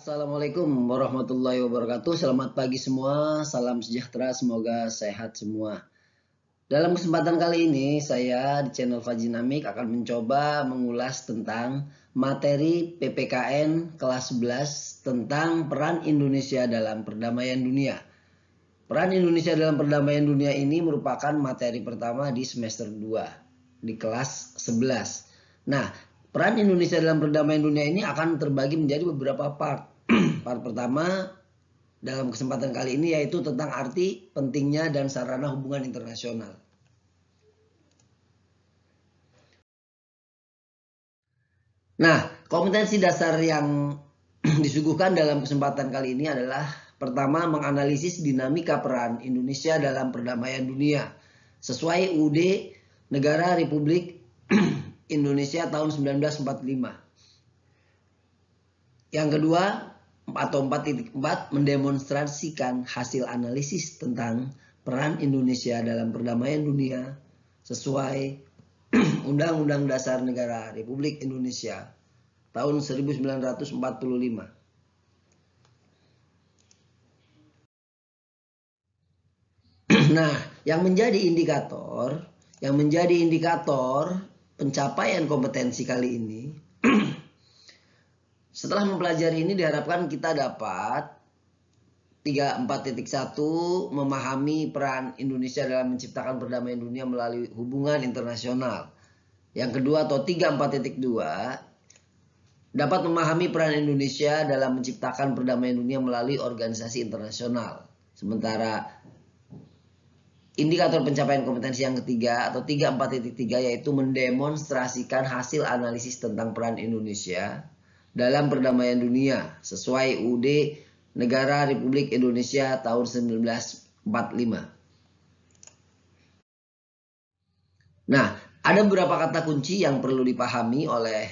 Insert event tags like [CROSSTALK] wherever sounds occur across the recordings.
Assalamualaikum warahmatullahi wabarakatuh. Selamat pagi semua, salam sejahtera, semoga sehat semua. Dalam kesempatan kali ini, saya di channel Fajinamik akan mencoba mengulas tentang materi PPKN kelas 11 tentang peran Indonesia dalam perdamaian dunia. Peran Indonesia dalam perdamaian dunia ini merupakan materi pertama di semester 2 di kelas 11. Nah, peran Indonesia dalam perdamaian dunia ini akan terbagi menjadi beberapa part part pertama dalam kesempatan kali ini yaitu tentang arti pentingnya dan sarana hubungan internasional. Nah, kompetensi dasar yang [CLEARS THROAT] disuguhkan dalam kesempatan kali ini adalah pertama menganalisis dinamika peran Indonesia dalam perdamaian dunia sesuai UUD Negara Republik [CLEARS THROAT] Indonesia tahun 1945. Yang kedua, atau 4.4 mendemonstrasikan hasil analisis tentang peran Indonesia dalam perdamaian dunia sesuai [CLEARS THROAT] Undang-Undang Dasar Negara Republik Indonesia tahun 1945. [CLEARS THROAT] Nah, yang menjadi indikator, yang menjadi indikator pencapaian kompetensi kali ini [CLEARS THROAT] Setelah mempelajari ini diharapkan kita dapat 34.1 memahami peran Indonesia dalam menciptakan perdamaian dunia melalui hubungan internasional. Yang kedua atau 34.2 dapat memahami peran Indonesia dalam menciptakan perdamaian dunia melalui organisasi internasional. Sementara indikator pencapaian kompetensi yang ketiga atau 34.3 yaitu mendemonstrasikan hasil analisis tentang peran Indonesia dalam perdamaian dunia sesuai UUD Negara Republik Indonesia tahun 1945. Nah, ada beberapa kata kunci yang perlu dipahami oleh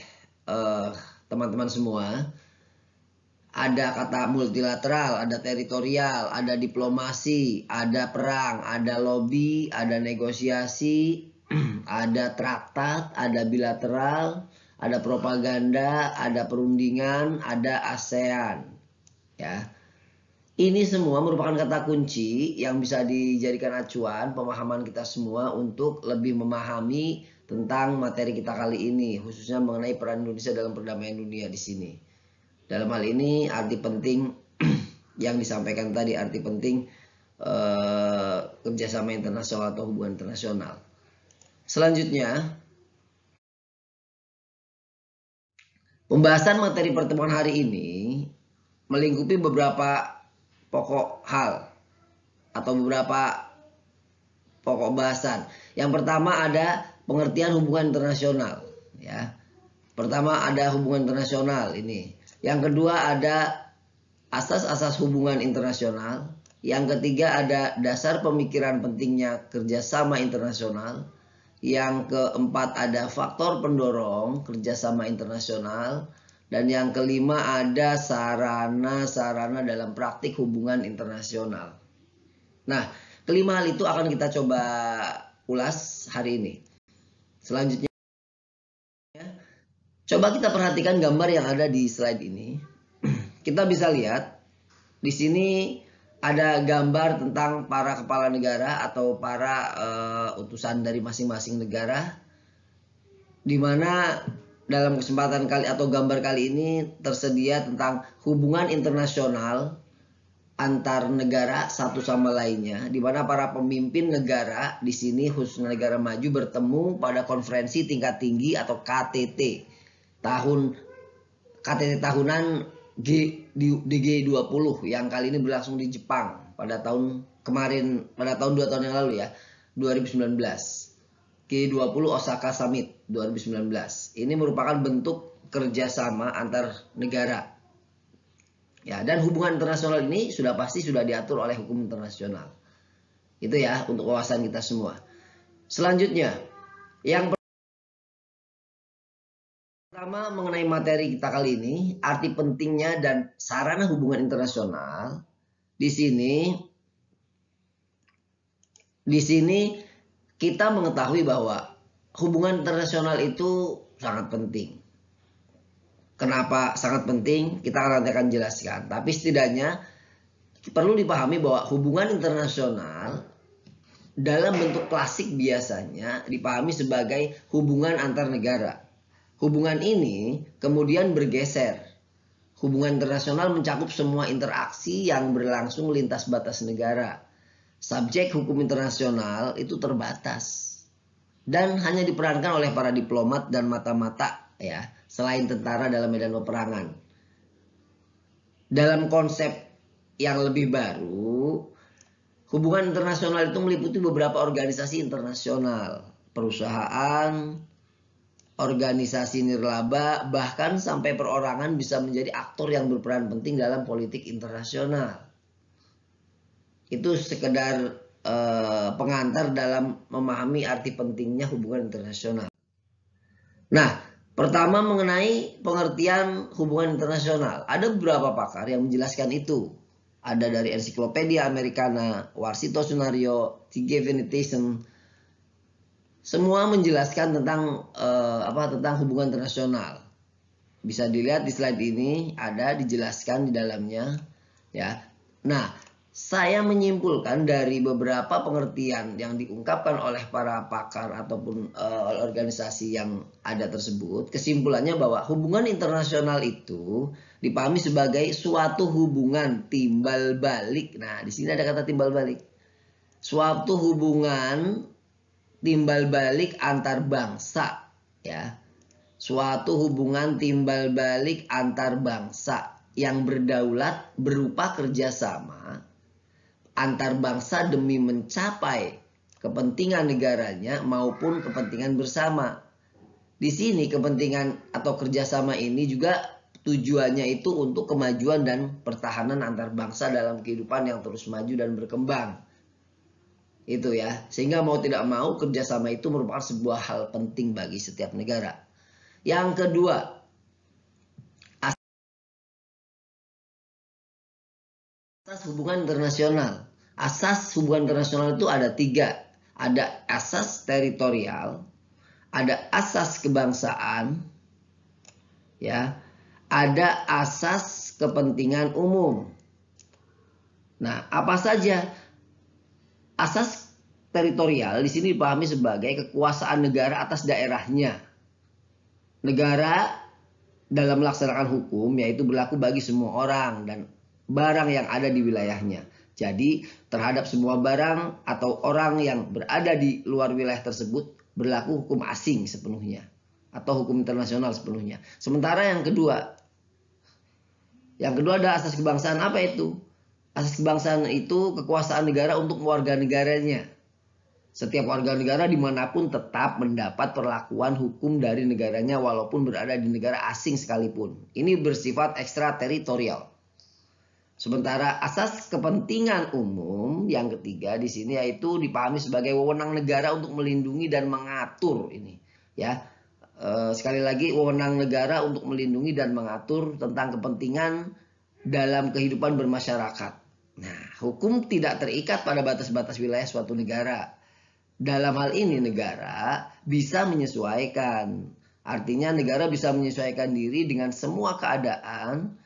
eh, teman-teman uh, semua. Ada kata multilateral, ada teritorial, ada diplomasi, ada perang, ada lobby, ada negosiasi, [CLEARS THROAT] ada traktat, ada bilateral, ada propaganda, ada perundingan, ada ASEAN. Ya. Ini semua merupakan kata kunci yang bisa dijadikan acuan pemahaman kita semua untuk lebih memahami tentang materi kita kali ini, khususnya mengenai peran Indonesia dalam perdamaian dunia di sini. Dalam hal ini arti penting [CLEARS THROAT] yang disampaikan tadi arti penting eh, kerjasama internasional atau hubungan internasional. Selanjutnya, Pembahasan materi pertemuan hari ini melingkupi beberapa pokok hal atau beberapa pokok bahasan. Yang pertama ada pengertian hubungan internasional, ya. Pertama ada hubungan internasional ini. Yang kedua ada asas-asas hubungan internasional. Yang ketiga ada dasar pemikiran pentingnya kerjasama internasional. Yang keempat ada faktor pendorong kerjasama internasional. Dan yang kelima ada sarana-sarana dalam praktik hubungan internasional. Nah, kelima hal itu akan kita coba ulas hari ini. Selanjutnya, coba kita perhatikan gambar yang ada di slide ini. [CLEARS THROAT] Kita bisa lihat di sini ada gambar tentang para kepala negara atau para uh, utusan dari masing-masing negara di mana dalam kesempatan kali atau gambar kali ini tersedia tentang hubungan internasional antar negara satu sama lainnya di mana para pemimpin negara di sini khususnya negara maju bertemu pada konferensi tingkat tinggi atau KTT tahun KTT tahunan G di, di G20 yang kali ini berlangsung di Jepang pada tahun kemarin pada tahun dua tahun yang lalu ya 2019 G20 Osaka Summit 2019 ini merupakan bentuk kerjasama antar negara ya dan hubungan internasional ini sudah pasti sudah diatur oleh hukum internasional itu ya untuk wawasan kita semua selanjutnya yang Pertama, mengenai materi kita kali ini, arti pentingnya dan sarana hubungan internasional. Di sini, di sini kita mengetahui bahwa hubungan internasional itu sangat penting. Kenapa sangat penting? Kita nanti akan jelaskan. Tapi setidaknya perlu dipahami bahwa hubungan internasional dalam bentuk klasik biasanya dipahami sebagai hubungan antar negara Hubungan ini kemudian bergeser. Hubungan internasional mencakup semua interaksi yang berlangsung lintas batas negara. Subjek hukum internasional itu terbatas dan hanya diperankan oleh para diplomat dan mata-mata ya, selain tentara dalam medan peperangan. Dalam konsep yang lebih baru, hubungan internasional itu meliputi beberapa organisasi internasional, perusahaan, organisasi nirlaba, bahkan sampai perorangan bisa menjadi aktor yang berperan penting dalam politik internasional. Itu sekedar eh, pengantar dalam memahami arti pentingnya hubungan internasional. Nah, pertama mengenai pengertian hubungan internasional. Ada beberapa pakar yang menjelaskan itu. Ada dari ensiklopedia Americana, Warsito Sunario, T.J semua menjelaskan tentang uh, apa tentang hubungan internasional. Bisa dilihat di slide ini ada dijelaskan di dalamnya ya. Nah, saya menyimpulkan dari beberapa pengertian yang diungkapkan oleh para pakar ataupun uh, organisasi yang ada tersebut, kesimpulannya bahwa hubungan internasional itu dipahami sebagai suatu hubungan timbal balik. Nah, di sini ada kata timbal balik. Suatu hubungan timbal balik antar bangsa ya suatu hubungan timbal balik antar bangsa yang berdaulat berupa kerjasama antar bangsa demi mencapai kepentingan negaranya maupun kepentingan bersama. Di sini kepentingan atau kerjasama ini juga tujuannya itu untuk kemajuan dan pertahanan antar bangsa dalam kehidupan yang terus maju dan berkembang itu ya sehingga mau tidak mau kerjasama itu merupakan sebuah hal penting bagi setiap negara yang kedua asas hubungan internasional asas hubungan internasional itu ada tiga ada asas teritorial ada asas kebangsaan ya ada asas kepentingan umum nah apa saja Asas teritorial di sini dipahami sebagai kekuasaan negara atas daerahnya. Negara dalam melaksanakan hukum yaitu berlaku bagi semua orang dan barang yang ada di wilayahnya. Jadi terhadap semua barang atau orang yang berada di luar wilayah tersebut berlaku hukum asing sepenuhnya atau hukum internasional sepenuhnya. Sementara yang kedua, yang kedua ada asas kebangsaan apa itu? Asas kebangsaan itu kekuasaan negara untuk warga negaranya. Setiap warga negara dimanapun tetap mendapat perlakuan hukum dari negaranya walaupun berada di negara asing sekalipun. Ini bersifat ekstrateritorial. Sementara asas kepentingan umum yang ketiga di sini yaitu dipahami sebagai wewenang negara untuk melindungi dan mengatur ini ya e, sekali lagi wewenang negara untuk melindungi dan mengatur tentang kepentingan dalam kehidupan bermasyarakat Nah, hukum tidak terikat pada batas-batas wilayah suatu negara. Dalam hal ini negara bisa menyesuaikan. Artinya negara bisa menyesuaikan diri dengan semua keadaan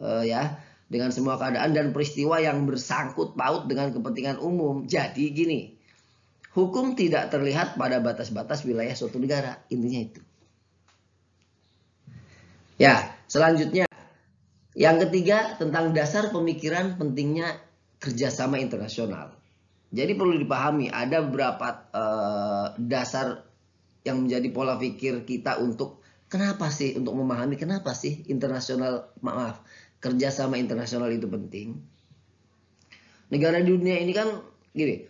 uh, ya, dengan semua keadaan dan peristiwa yang bersangkut paut dengan kepentingan umum. Jadi gini, hukum tidak terlihat pada batas-batas wilayah suatu negara. Intinya itu. Ya, selanjutnya yang ketiga, tentang dasar pemikiran pentingnya kerjasama internasional. Jadi perlu dipahami, ada beberapa uh, dasar yang menjadi pola pikir kita untuk kenapa sih, untuk memahami kenapa sih internasional, maaf, kerjasama internasional itu penting. Negara di dunia ini kan gini,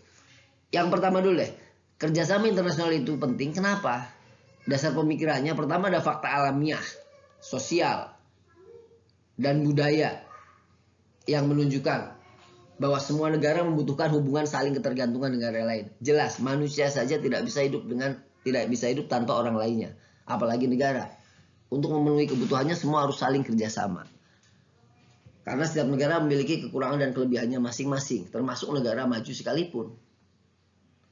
yang pertama dulu deh, kerjasama internasional itu penting. Kenapa? Dasar pemikirannya pertama ada fakta alamiah, sosial, dan budaya yang menunjukkan bahwa semua negara membutuhkan hubungan saling ketergantungan dengan negara lain. Jelas, manusia saja tidak bisa hidup dengan tidak bisa hidup tanpa orang lainnya, apalagi negara. Untuk memenuhi kebutuhannya semua harus saling kerjasama. Karena setiap negara memiliki kekurangan dan kelebihannya masing-masing, termasuk negara maju sekalipun.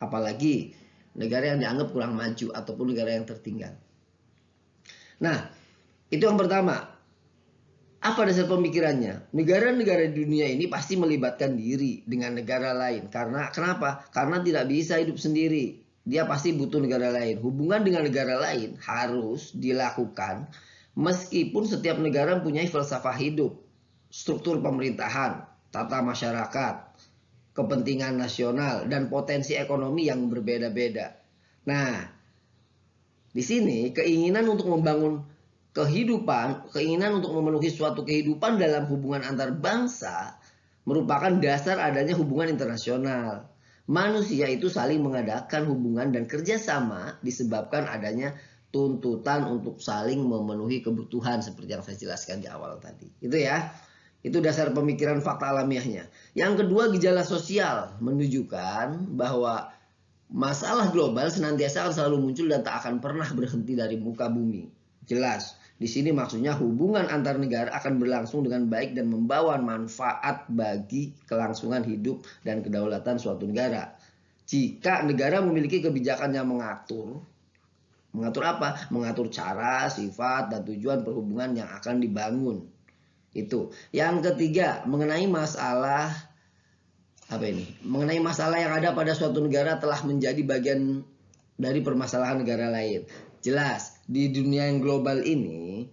Apalagi negara yang dianggap kurang maju ataupun negara yang tertinggal. Nah, itu yang pertama. Apa dasar pemikirannya? Negara-negara di dunia ini pasti melibatkan diri dengan negara lain. Karena kenapa? Karena tidak bisa hidup sendiri. Dia pasti butuh negara lain. Hubungan dengan negara lain harus dilakukan meskipun setiap negara mempunyai filsafah hidup, struktur pemerintahan, tata masyarakat, kepentingan nasional dan potensi ekonomi yang berbeda-beda. Nah, di sini keinginan untuk membangun kehidupan, keinginan untuk memenuhi suatu kehidupan dalam hubungan antar bangsa merupakan dasar adanya hubungan internasional. Manusia itu saling mengadakan hubungan dan kerjasama disebabkan adanya tuntutan untuk saling memenuhi kebutuhan seperti yang saya jelaskan di awal tadi. Itu ya. Itu dasar pemikiran fakta alamiahnya. Yang kedua gejala sosial menunjukkan bahwa masalah global senantiasa akan selalu muncul dan tak akan pernah berhenti dari muka bumi. Jelas. Di sini maksudnya hubungan antar negara akan berlangsung dengan baik dan membawa manfaat bagi kelangsungan hidup dan kedaulatan suatu negara. Jika negara memiliki kebijakan yang mengatur, mengatur apa? Mengatur cara, sifat, dan tujuan perhubungan yang akan dibangun. Itu. Yang ketiga, mengenai masalah apa ini? Mengenai masalah yang ada pada suatu negara telah menjadi bagian dari permasalahan negara lain. Jelas, di dunia yang global ini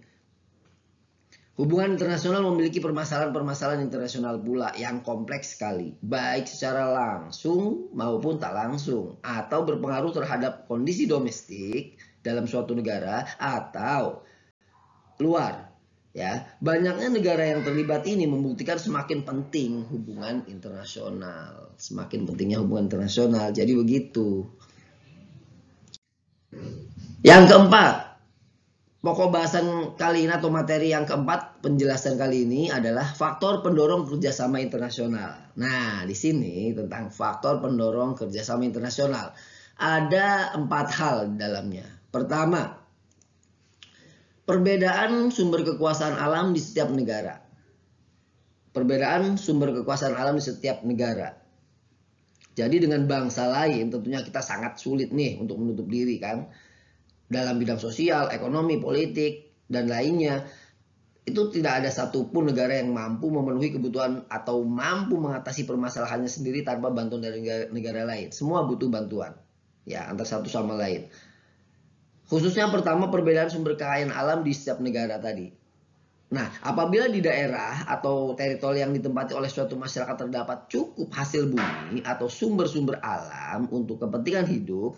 hubungan internasional memiliki permasalahan-permasalahan internasional pula yang kompleks sekali, baik secara langsung maupun tak langsung atau berpengaruh terhadap kondisi domestik dalam suatu negara atau luar ya banyaknya negara yang terlibat ini membuktikan semakin penting hubungan internasional semakin pentingnya hubungan internasional jadi begitu yang keempat Pokok bahasan kali ini atau materi yang keempat penjelasan kali ini adalah faktor pendorong kerjasama internasional. Nah, di sini tentang faktor pendorong kerjasama internasional ada empat hal dalamnya. Pertama, perbedaan sumber kekuasaan alam di setiap negara. Perbedaan sumber kekuasaan alam di setiap negara. Jadi dengan bangsa lain tentunya kita sangat sulit nih untuk menutup diri kan dalam bidang sosial, ekonomi, politik, dan lainnya, itu tidak ada satupun negara yang mampu memenuhi kebutuhan atau mampu mengatasi permasalahannya sendiri tanpa bantuan dari negara, lain. Semua butuh bantuan, ya, antar satu sama lain. Khususnya pertama perbedaan sumber kekayaan alam di setiap negara tadi. Nah, apabila di daerah atau teritori yang ditempati oleh suatu masyarakat terdapat cukup hasil bumi atau sumber-sumber alam untuk kepentingan hidup,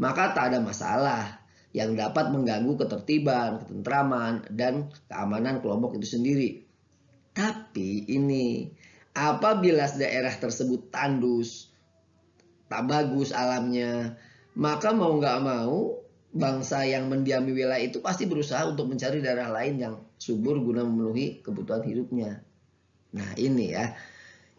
maka tak ada masalah yang dapat mengganggu ketertiban, ketentraman, dan keamanan kelompok itu sendiri. Tapi ini, apabila daerah tersebut tandus, tak bagus alamnya, maka mau nggak mau bangsa yang mendiami wilayah itu pasti berusaha untuk mencari daerah lain yang subur guna memenuhi kebutuhan hidupnya. Nah ini ya,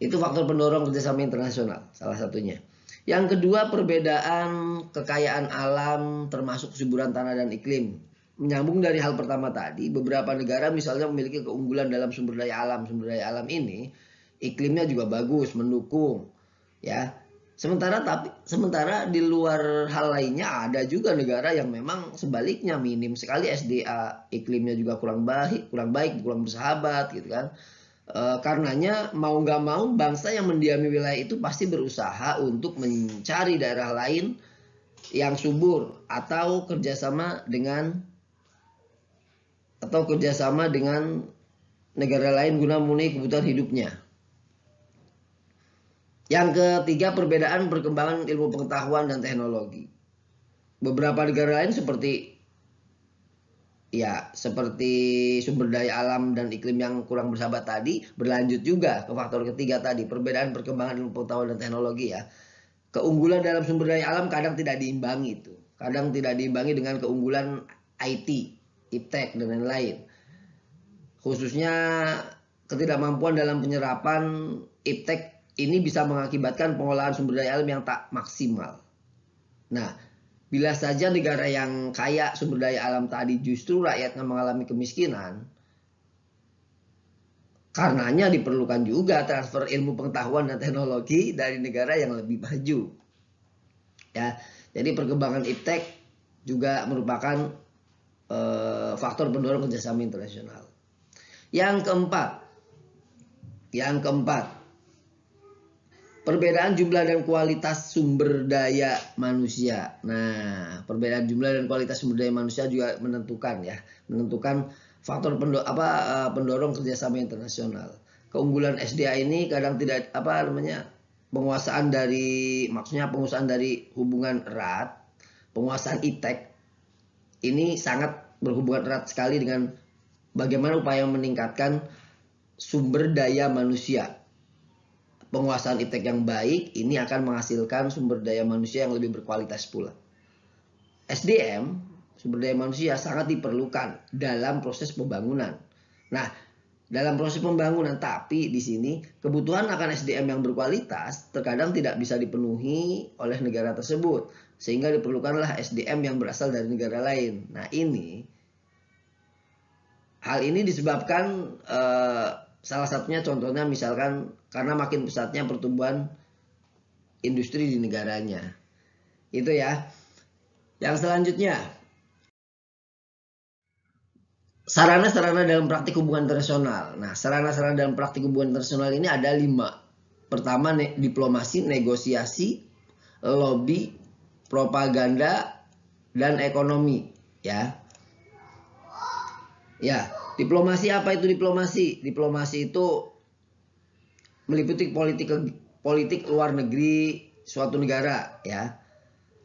itu faktor pendorong kerjasama internasional salah satunya. Yang kedua perbedaan kekayaan alam termasuk kesuburan tanah dan iklim. Menyambung dari hal pertama tadi, beberapa negara misalnya memiliki keunggulan dalam sumber daya alam. Sumber daya alam ini iklimnya juga bagus, mendukung ya. Sementara tapi sementara di luar hal lainnya ada juga negara yang memang sebaliknya minim sekali SDA, iklimnya juga kurang baik, kurang baik, kurang bersahabat gitu kan. Eh, karenanya mau nggak mau bangsa yang mendiami wilayah itu pasti berusaha untuk mencari daerah lain yang subur atau kerjasama dengan atau kerjasama dengan negara lain guna memenuhi kebutuhan hidupnya. Yang ketiga perbedaan perkembangan ilmu pengetahuan dan teknologi. Beberapa negara lain seperti ya seperti sumber daya alam dan iklim yang kurang bersahabat tadi berlanjut juga ke faktor ketiga tadi perbedaan perkembangan ilmu pengetahuan dan teknologi ya keunggulan dalam sumber daya alam kadang tidak diimbangi itu kadang tidak diimbangi dengan keunggulan IT iptek dan lain-lain khususnya ketidakmampuan dalam penyerapan iptek ini bisa mengakibatkan pengolahan sumber daya alam yang tak maksimal nah Bila saja negara yang kaya sumber daya alam tadi justru rakyatnya mengalami kemiskinan, karenanya diperlukan juga transfer ilmu pengetahuan dan teknologi dari negara yang lebih maju. Ya, jadi perkembangan iptek juga merupakan e, faktor pendorong kerjasama internasional. Yang keempat, yang keempat, Perbedaan jumlah dan kualitas sumber daya manusia. Nah, perbedaan jumlah dan kualitas sumber daya manusia juga menentukan ya, menentukan faktor pendo, apa eh, pendorong kerjasama internasional. Keunggulan SDA ini kadang tidak apa namanya penguasaan dari maksudnya penguasaan dari hubungan erat, penguasaan ITEK ini sangat berhubungan erat sekali dengan bagaimana upaya meningkatkan sumber daya manusia penguasaan iptek yang baik ini akan menghasilkan sumber daya manusia yang lebih berkualitas pula. SDM, sumber daya manusia sangat diperlukan dalam proses pembangunan. Nah, dalam proses pembangunan tapi di sini kebutuhan akan SDM yang berkualitas terkadang tidak bisa dipenuhi oleh negara tersebut sehingga diperlukanlah SDM yang berasal dari negara lain. Nah, ini hal ini disebabkan eh, salah satunya contohnya misalkan karena makin pesatnya pertumbuhan industri di negaranya. Itu ya. Yang selanjutnya sarana-sarana dalam praktik hubungan internasional. Nah, sarana-sarana dalam praktik hubungan internasional ini ada lima. Pertama, ne diplomasi, negosiasi, lobby, propaganda, dan ekonomi. Ya, ya. Diplomasi apa itu diplomasi? Diplomasi itu meliputi politik politik luar negeri suatu negara ya.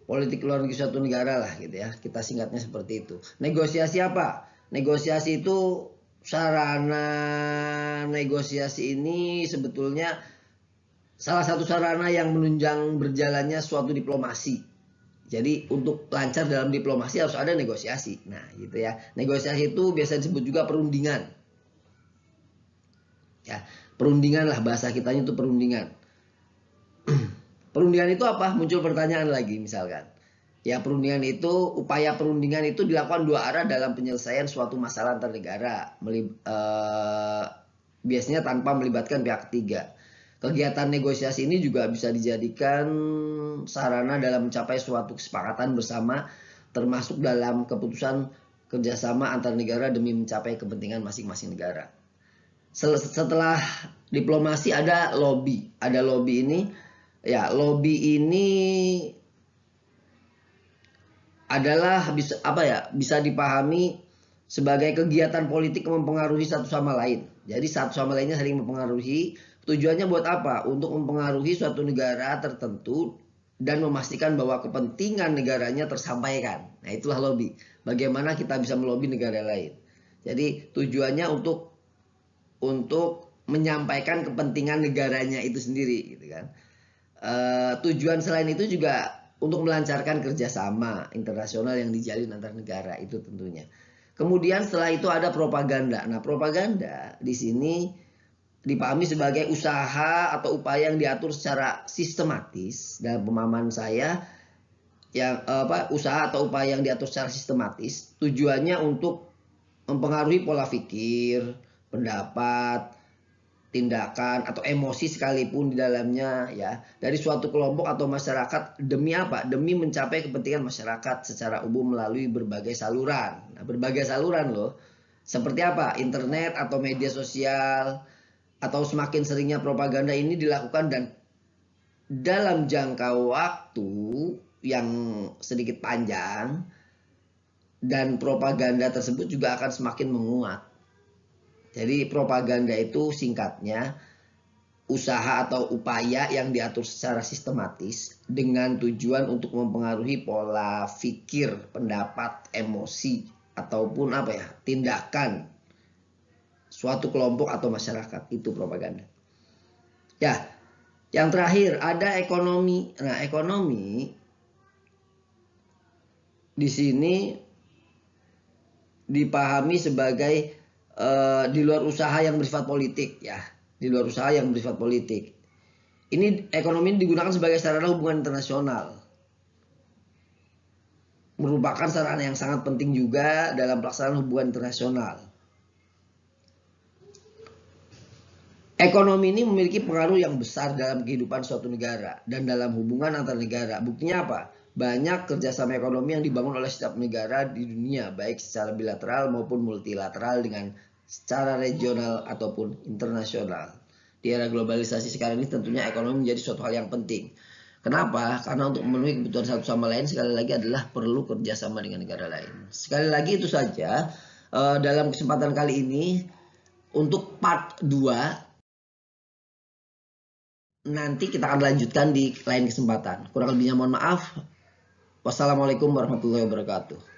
Politik luar negeri suatu negara lah gitu ya. Kita singkatnya seperti itu. Negosiasi apa? Negosiasi itu sarana negosiasi ini sebetulnya salah satu sarana yang menunjang berjalannya suatu diplomasi jadi untuk lancar dalam diplomasi harus ada negosiasi. Nah, gitu ya. Negosiasi itu biasa disebut juga perundingan. Ya, perundingan lah bahasa kitanya itu perundingan. [CLEARS THROAT] perundingan itu apa? Muncul pertanyaan lagi misalkan. Ya, perundingan itu upaya perundingan itu dilakukan dua arah dalam penyelesaian suatu masalah antar negara, melib, eh, biasanya tanpa melibatkan pihak ketiga. Kegiatan negosiasi ini juga bisa dijadikan sarana dalam mencapai suatu kesepakatan bersama termasuk dalam keputusan kerjasama antar negara demi mencapai kepentingan masing-masing negara. Setelah diplomasi ada lobby, ada lobby ini ya lobby ini adalah bisa apa ya bisa dipahami sebagai kegiatan politik mempengaruhi satu sama lain. Jadi satu sama lainnya saling mempengaruhi Tujuannya buat apa? Untuk mempengaruhi suatu negara tertentu dan memastikan bahwa kepentingan negaranya tersampaikan. Nah, itulah lobby. Bagaimana kita bisa melobi negara lain. Jadi, tujuannya untuk untuk menyampaikan kepentingan negaranya itu sendiri, gitu kan. E, tujuan selain itu juga untuk melancarkan kerjasama internasional yang dijalin antar negara itu tentunya. Kemudian setelah itu ada propaganda. Nah, propaganda di sini dipahami sebagai usaha atau upaya yang diatur secara sistematis dalam pemahaman saya yang apa usaha atau upaya yang diatur secara sistematis tujuannya untuk mempengaruhi pola pikir, pendapat, tindakan atau emosi sekalipun di dalamnya ya dari suatu kelompok atau masyarakat demi apa? Demi mencapai kepentingan masyarakat secara umum melalui berbagai saluran. Nah, berbagai saluran loh. Seperti apa? Internet atau media sosial, atau semakin seringnya propaganda ini dilakukan dan dalam jangka waktu yang sedikit panjang dan propaganda tersebut juga akan semakin menguat. Jadi propaganda itu singkatnya usaha atau upaya yang diatur secara sistematis dengan tujuan untuk mempengaruhi pola pikir, pendapat, emosi ataupun apa ya, tindakan suatu kelompok atau masyarakat. Itu propaganda. Ya, yang terakhir ada ekonomi. Nah, ekonomi di sini dipahami sebagai uh, di luar usaha yang bersifat politik ya, di luar usaha yang bersifat politik. Ini ekonomi digunakan sebagai sarana hubungan internasional. Merupakan sarana yang sangat penting juga dalam pelaksanaan hubungan internasional. Ekonomi ini memiliki pengaruh yang besar dalam kehidupan suatu negara dan dalam hubungan antar negara. Buktinya apa? Banyak kerjasama ekonomi yang dibangun oleh setiap negara di dunia, baik secara bilateral maupun multilateral dengan secara regional ataupun internasional. Di era globalisasi sekarang ini tentunya ekonomi menjadi suatu hal yang penting. Kenapa? Karena untuk memenuhi kebutuhan satu sama lain sekali lagi adalah perlu kerjasama dengan negara lain. Sekali lagi itu saja eh, dalam kesempatan kali ini untuk part 2 nanti kita akan lanjutkan di lain kesempatan. Kurang lebihnya mohon maaf. Wassalamualaikum warahmatullahi wabarakatuh.